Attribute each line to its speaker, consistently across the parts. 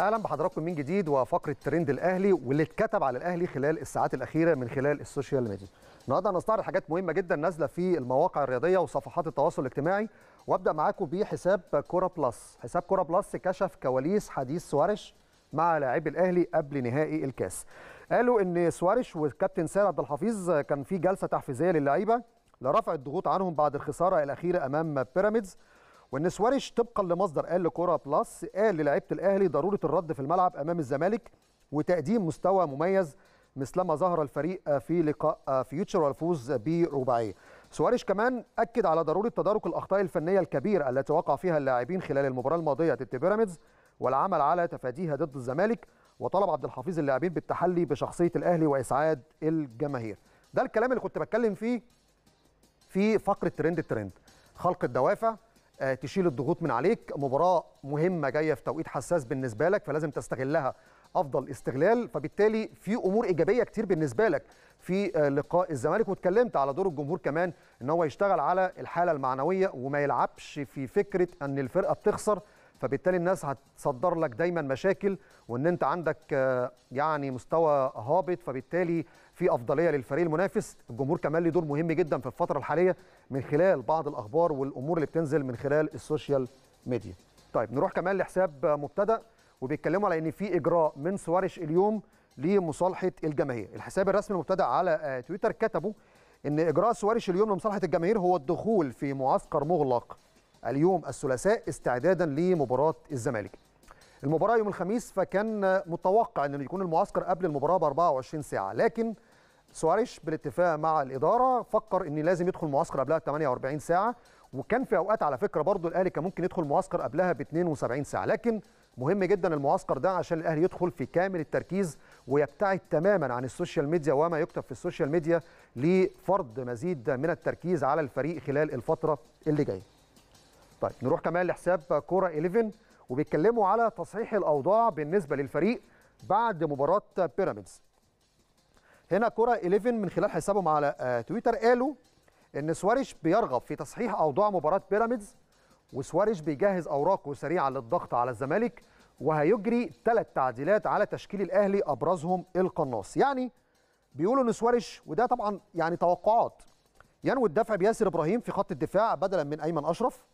Speaker 1: اهلا بحضراتكم من جديد وفقره ترند الاهلي واللي اتكتب على الاهلي خلال الساعات الاخيره من خلال السوشيال ميديا النهارده هنستعرض حاجات مهمه جدا نازله في المواقع الرياضيه وصفحات التواصل الاجتماعي وابدا معاكم بحساب كوره بلس حساب كوره بلس كشف كواليس حديث سوارش مع لاعبي الاهلي قبل نهائي الكاس قالوا ان سوارش والكابتن سيد عبد الحفيظ كان في جلسه تحفيزيه للعيبه لرفع الضغوط عنهم بعد الخساره الاخيره امام بيراميدز سواريش طبقا لمصدر قال لكوره بلس قال للاعيبه الاهلي ضروره الرد في الملعب امام الزمالك وتقديم مستوى مميز مثلما ظهر الفريق في لقاء فيوتشر والفوز برباعيه. سواريش كمان اكد على ضروره تدارك الاخطاء الفنيه الكبيره التي وقع فيها اللاعبين خلال المباراه الماضيه ضد بيراميدز والعمل على تفاديها ضد الزمالك وطلب عبد الحفيظ اللاعبين بالتحلي بشخصيه الاهلي واسعاد الجماهير. ده الكلام اللي كنت بتكلم فيه في فقره ترند الترند. خلق الدوافع آه، تشيل الضغوط من عليك مباراه مهمه جايه في توقيت حساس بالنسبه لك فلازم تستغلها افضل استغلال فبالتالي في امور ايجابيه كتير بالنسبه لك في آه، لقاء الزمالك واتكلمت على دور الجمهور كمان ان هو يشتغل على الحاله المعنويه وما يلعبش في فكره ان الفرقه بتخسر فبالتالي الناس هتصدر لك دايما مشاكل وان انت عندك آه، يعني مستوى هابط فبالتالي في افضليه للفريق المنافس الجمهور كمان له دور مهم جدا في الفتره الحاليه من خلال بعض الاخبار والامور اللي بتنزل من خلال السوشيال ميديا طيب نروح كمان لحساب مبتدا وبيتكلموا على ان في اجراء من سوارش اليوم لمصالحه الجماهير الحساب الرسمي المبتدا على آه، تويتر كتبوا ان اجراء سوارش اليوم لمصالحه الجماهير هو الدخول في معسكر مغلق اليوم الثلاثاء استعدادا لمباراه الزمالك المباراه يوم الخميس فكان متوقع ان يكون المعسكر قبل المباراه ب 24 ساعه لكن سواريش بالاتفاق مع الاداره فكر ان لازم يدخل المعسكر قبلها 48 ساعه وكان في اوقات على فكره برضو الاهلي كان ممكن يدخل المعسكر قبلها ب 72 ساعه لكن مهم جدا المعسكر ده عشان الاهلي يدخل في كامل التركيز ويبتعد تماما عن السوشيال ميديا وما يكتب في السوشيال ميديا لفرض مزيد من التركيز على الفريق خلال الفتره اللي جايه طيب نروح كمان لحساب كوره 11 وبيتكلموا على تصحيح الاوضاع بالنسبه للفريق بعد مباراه بيراميدز هنا كوره 11 من خلال حسابهم على آه، تويتر قالوا ان سواريش بيرغب في تصحيح اوضاع مباراه بيراميدز وسواريش بيجهز اوراقه سريعا للضغط على الزمالك وهيجري ثلاث تعديلات على تشكيل الاهلي ابرزهم القناص يعني بيقولوا ان سواريش وده طبعا يعني توقعات ينوي الدفع بياسر ابراهيم في خط الدفاع بدلا من ايمن اشرف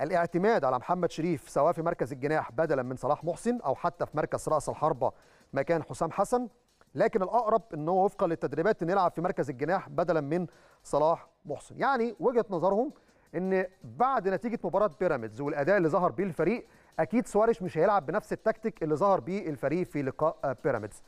Speaker 1: الاعتماد على محمد شريف سواء في مركز الجناح بدلا من صلاح محسن او حتى في مركز راس الحربه مكان حسام حسن لكن الاقرب ان هو وفقا للتدريبات ان يلعب في مركز الجناح بدلا من صلاح محسن يعني وجهه نظرهم ان بعد نتيجه مباراه بيراميدز والاداء اللي ظهر بيه الفريق اكيد سواريش مش هيلعب بنفس التكتيك اللي ظهر بيه الفريق في لقاء بيراميدز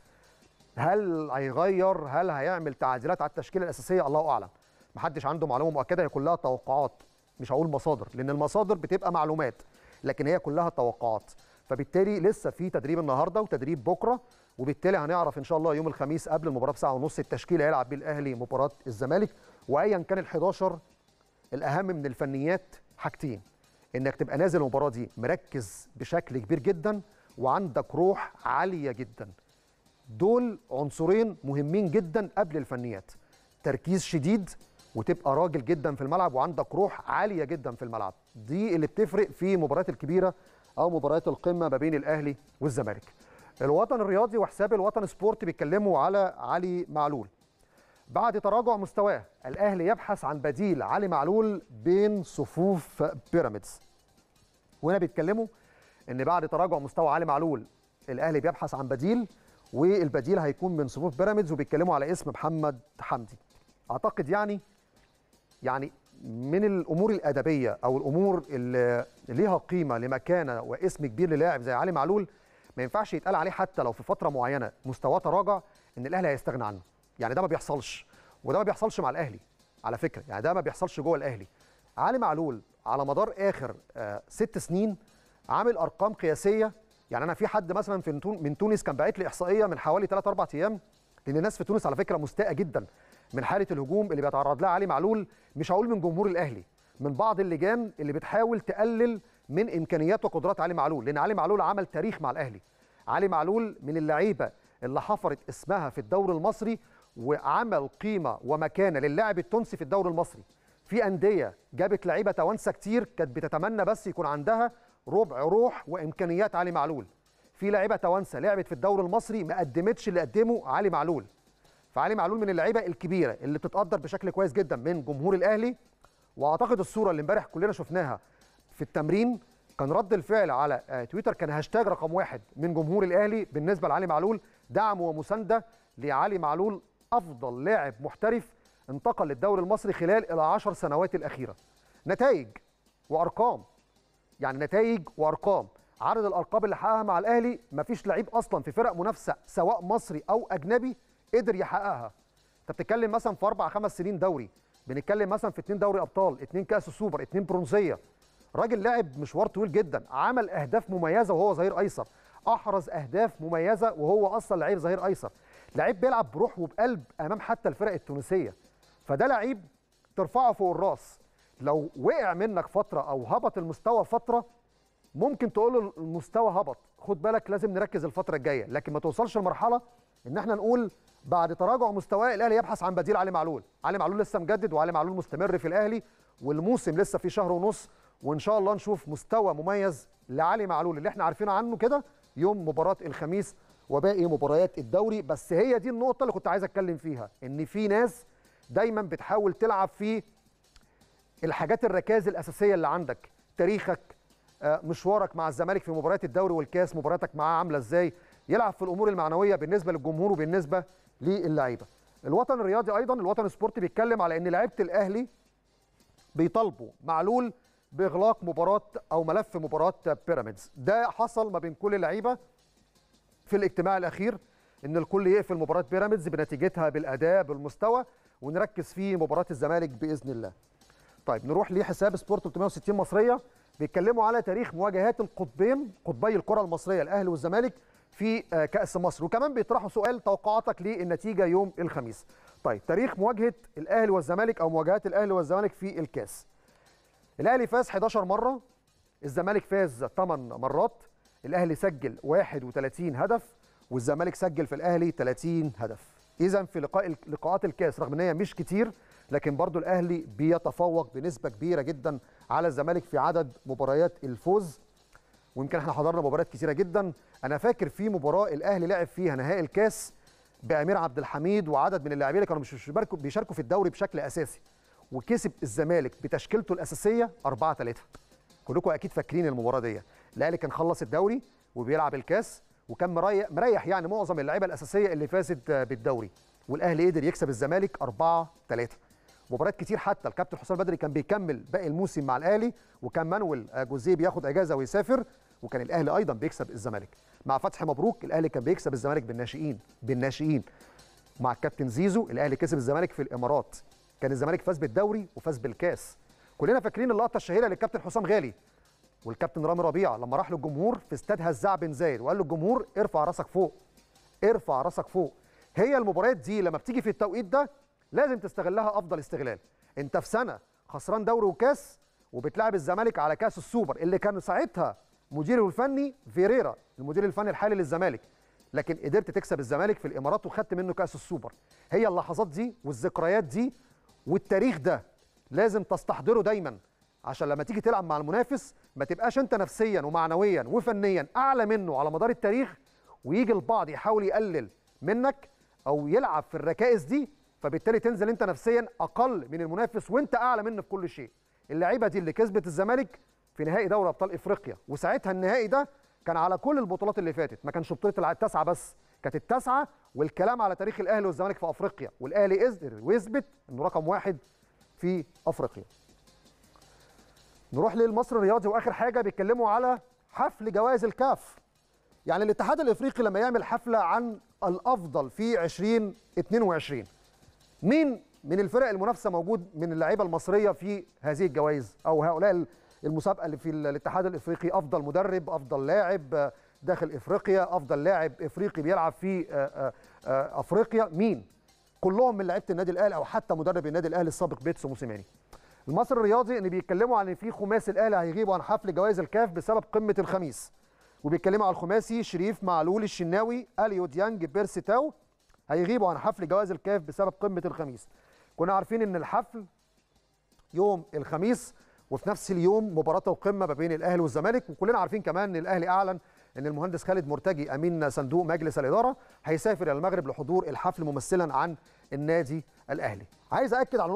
Speaker 1: هل هيغير هل هيعمل تعديلات على التشكيله الاساسيه الله اعلم محدش عنده معلومه مؤكده هي كلها توقعات مش هقول مصادر لان المصادر بتبقى معلومات لكن هي كلها توقعات فبالتالي لسه في تدريب النهارده وتدريب بكره وبالتالي هنعرف ان شاء الله يوم الخميس قبل المباراه بساعه ونص التشكيله هيلعب بيه الاهلي مباراه الزمالك وايا كان ال 11 الاهم من الفنيات حاجتين انك تبقى نازل المباراه دي مركز بشكل كبير جدا وعندك روح عاليه جدا دول عنصرين مهمين جدا قبل الفنيات تركيز شديد وتبقى راجل جدا في الملعب وعندك روح عاليه جدا في الملعب دي اللي بتفرق في المباريات الكبيره او مباريات القمه ما بين الاهلي والزمالك الوطن الرياضي وحساب الوطن سبورت بيتكلموا على علي معلول بعد تراجع مستواه الاهلي يبحث عن بديل علي معلول بين صفوف بيراميدز وهنا بيتكلموا ان بعد تراجع مستوى علي معلول الاهلي بيبحث عن بديل والبديل هيكون من صفوف بيراميدز وبيتكلموا على اسم محمد حمدي اعتقد يعني يعني من الامور الادبيه او الامور اللي ليها قيمه لمكانه واسم كبير للاعب زي علي معلول ما ينفعش يتقال عليه حتى لو في فتره معينه مستواه تراجع ان الاهلي هيستغنى عنه يعني ده ما بيحصلش وده ما بيحصلش مع الاهلي على فكره يعني ده ما بيحصلش جوه الاهلي علي معلول على مدار اخر آه ست سنين عامل ارقام قياسيه يعني انا في حد مثلا في من تونس كان باعت لي احصائيه من حوالي 3 4 ايام لان الناس في تونس على فكره مستاءه جدا من حاله الهجوم اللي بيتعرض لها علي معلول مش هقول من جمهور الاهلي من بعض اللجان اللي بتحاول تقلل من امكانيات وقدرات علي معلول لان علي معلول عمل تاريخ مع الاهلي علي معلول من اللعيبه اللي حفرت اسمها في الدوري المصري وعمل قيمه ومكانه للاعب التونسي في الدوري المصري في انديه جابت لعيبه توانسه كتير كانت بتتمنى بس يكون عندها ربع روح وامكانيات علي معلول في لعيبه توانسه لعبت في الدوري المصري ما قدمتش اللي قدمه علي معلول فعلي معلول من اللعيبه الكبيره اللي بتتقدر بشكل كويس جدا من جمهور الاهلي واعتقد الصوره اللي امبارح كلنا شفناها في التمرين كان رد الفعل على آه، تويتر كان هاشتاج رقم واحد من جمهور الاهلي بالنسبه لعلي معلول دعم ومسانده لعلي معلول افضل لاعب محترف انتقل للدوري المصري خلال 10 سنوات الاخيره نتائج وارقام يعني نتائج وارقام عدد الارقام اللي حققها مع الاهلي مفيش لعيب اصلا في فرق منافسه سواء مصري او اجنبي قدر يحققها انت بتتكلم مثلا في اربع خمس سنين دوري بنتكلم مثلا في اثنين دوري ابطال اثنين كاس السوبر اثنين برونزيه راجل لعب مشوار طويل جدا عمل اهداف مميزه وهو ظهير ايسر احرز اهداف مميزه وهو اصلا لعيب ظهير ايسر لعيب بيلعب بروح وبقلب امام حتى الفرق التونسيه فده لعيب ترفعه فوق الراس لو وقع منك فتره او هبط المستوى فتره ممكن تقول له المستوى هبط خد بالك لازم نركز الفتره الجايه لكن ما توصلش لمرحله ان احنا نقول بعد تراجع مستواه الاهلي يبحث عن بديل علي معلول علي معلول لسه مجدد وعلي معلول مستمر في الاهلي والموسم لسه في شهر ونص وان شاء الله نشوف مستوى مميز لعلي معلول اللي احنا عارفينه عنه كده يوم مباراه الخميس وباقي مباريات الدوري بس هي دي النقطه اللي كنت عايز اتكلم فيها ان في ناس دايما بتحاول تلعب في الحاجات الركائز الاساسيه اللي عندك تاريخك آه، مشوارك مع الزمالك في مباريات الدوري والكاس مباراتك معاه عامله ازاي يلعب في الامور المعنويه بالنسبه للجمهور وبالنسبه للعيبه الوطن الرياضي ايضا الوطن السبورتي بيتكلم على ان لعيبه الاهلي بيطالبوا معلول باغلاق مباراه او ملف مباراه بيراميدز ده حصل ما بين كل اللعيبه في الاجتماع الاخير ان الكل يقفل مباراه بيراميدز بنتيجتها بالاداء بالمستوى ونركز في مباراه الزمالك باذن الله طيب نروح لحساب سبورت 360 مصريه بيتكلموا على تاريخ مواجهات القطبين قطبي الكره المصريه الاهلي والزمالك في آه، كاس مصر وكمان بيطرحوا سؤال توقعاتك للنتيجه يوم الخميس طيب تاريخ مواجهه الاهلي والزمالك او مواجهات الاهلي والزمالك في الكاس الاهلي فاز 11 مره الزمالك فاز 8 مرات الاهلي سجل 31 هدف والزمالك سجل في الاهلي 30 هدف اذا في لقاء لقاءات الكاس رغم ان هي مش كتير لكن برضو الاهلي بيتفوق بنسبه كبيره جدا على الزمالك في عدد مباريات الفوز ويمكن احنا حضرنا مباريات كثيره جدا انا فاكر في مباراه الاهلي لعب فيها نهائي الكاس بامير عبد الحميد وعدد من اللاعبين اللي كانوا مش بيشاركوا في الدوري بشكل اساسي وكسب الزمالك بتشكيلته الاساسيه 4 3 كلكم اكيد فاكرين المباراه دي الاهلي كان خلص الدوري وبيلعب الكاس وكان مريح مريح يعني معظم اللعيبه الاساسيه اللي فازت بالدوري والاهلي قدر يكسب الزمالك 4 3 مباريات كتير حتى الكابتن حسام بدري كان بيكمل باقي الموسم مع الاهلي وكان مانويل آه، جوزيه بياخد اجازه ويسافر وكان الاهلي ايضا بيكسب الزمالك مع فتحي مبروك الاهلي كان بيكسب الزمالك بالناشئين بالناشئين مع الكابتن زيزو الاهلي كسب الزمالك في الامارات كان الزمالك فاز بالدوري وفاز بالكاس كلنا فاكرين اللقطه الشهيره للكابتن حسام غالي والكابتن رامي ربيع لما راح للجمهور في استاد هزاع بن زايد وقال للجمهور ارفع راسك فوق ارفع راسك فوق هي المباريات دي لما بتيجي في التوقيت ده لازم تستغلها افضل استغلال انت في سنه خسران دوري وكاس وبتلعب الزمالك على كاس السوبر اللي كان ساعتها مديره الفني فيريرا المدير الفني الحالي للزمالك لكن قدرت تكسب الزمالك في الامارات وخدت منه كاس السوبر هي اللحظات دي والذكريات دي والتاريخ ده لازم تستحضره دايما عشان لما تيجي تلعب مع المنافس ما تبقاش انت نفسيا ومعنويا وفنيا اعلى منه على مدار التاريخ ويجي البعض يحاول يقلل منك او يلعب في الركائز دي فبالتالي تنزل انت نفسيا اقل من المنافس وانت اعلى منه في كل شيء اللعيبه دي اللي كسبت الزمالك في نهائي دوري ابطال افريقيا وساعتها النهائي ده كان على كل البطولات اللي فاتت ما كانش بطوله التاسعه بس كانت التاسعه والكلام على تاريخ الاهلي والزمالك في افريقيا والاهلي قدر ويثبت انه رقم واحد في افريقيا نروح للمصري الرياضي واخر حاجه بيتكلموا على حفل جوائز الكاف يعني الاتحاد الافريقي لما يعمل حفله عن الافضل في 2022 مين من الفرق المنافسه موجود من اللعيبه المصريه في هذه الجوائز او هؤلاء المسابقه اللي في الاتحاد الافريقي افضل مدرب افضل لاعب آه، داخل افريقيا افضل لاعب افريقي بيلعب في آه، آه، افريقيا مين كلهم من لعيبه النادي الاهلي او حتى مدرب النادي الاهلي السابق بيتسو موسيماني المصري الرياضي ان بيتكلموا عن ان في خماسي الاهلي هيغيبوا عن حفل جوائز الكاف بسبب قمه الخميس وبيتكلموا على الخماسي شريف معلول الشناوي اليو ديانج بيرسي تاو هيغيبوا عن حفل جواز الكاف بسبب قمه الخميس كنا عارفين ان الحفل يوم الخميس وفي نفس اليوم مباراه القمه ما بين الاهلي والزمالك وكلنا عارفين كمان ان الاهلي اعلن ان المهندس خالد مرتجي امين صندوق مجلس الاداره هيسافر الى المغرب لحضور الحفل ممثلا عن النادي الاهلي عايز اكد على